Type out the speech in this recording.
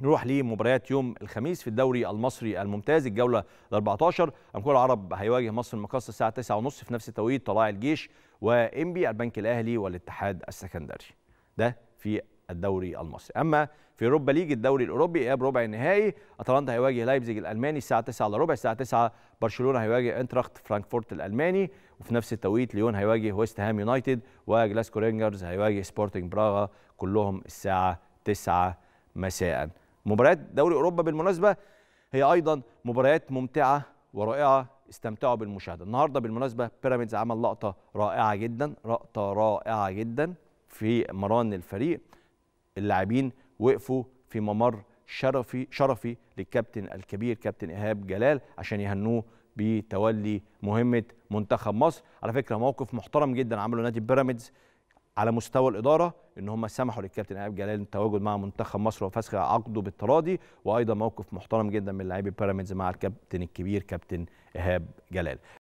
نروح لمباريات يوم الخميس في الدوري المصري الممتاز الجوله ال 14 أمكور العرب هيواجه مصر المقاصة الساعه 9:30 في نفس التوقيت طلائع الجيش وانبي البنك الاهلي والاتحاد السكندري ده في الدوري المصري اما في اوروبا ليج الدوري الاوروبي اياب ربع النهائي اتلانتا هيواجه لايبزيج الالماني الساعه 9 الا ربع الساعه 9 برشلونه هيواجه انتراخت فرانكفورت الالماني وفي نفس التوقيت ليون هيواجه ويست هام يونايتد وجلاسكو رينجرز هيواجه سبورتنج براغا كلهم الساعه 9 مساء مباريات دوري اوروبا بالمناسبه هي ايضا مباريات ممتعه ورائعه استمتعوا بالمشاهده النهارده بالمناسبه بيراميدز عمل لقطه رائعه جدا لقطه رائعه جدا في مران الفريق اللاعبين وقفوا في ممر شرفي شرفي للكابتن الكبير كابتن ايهاب جلال عشان يهنوه بتولي مهمه منتخب مصر على فكره موقف محترم جدا عمله نادي بيراميدز على مستوى الاداره ان هم سمحوا للكابتن ايهاب جلال التواجد مع منتخب مصر وفسخ عقده بالتراضي وايضا موقف محترم جدا من لاعبي بيراميدز مع الكابتن الكبير كابتن ايهاب جلال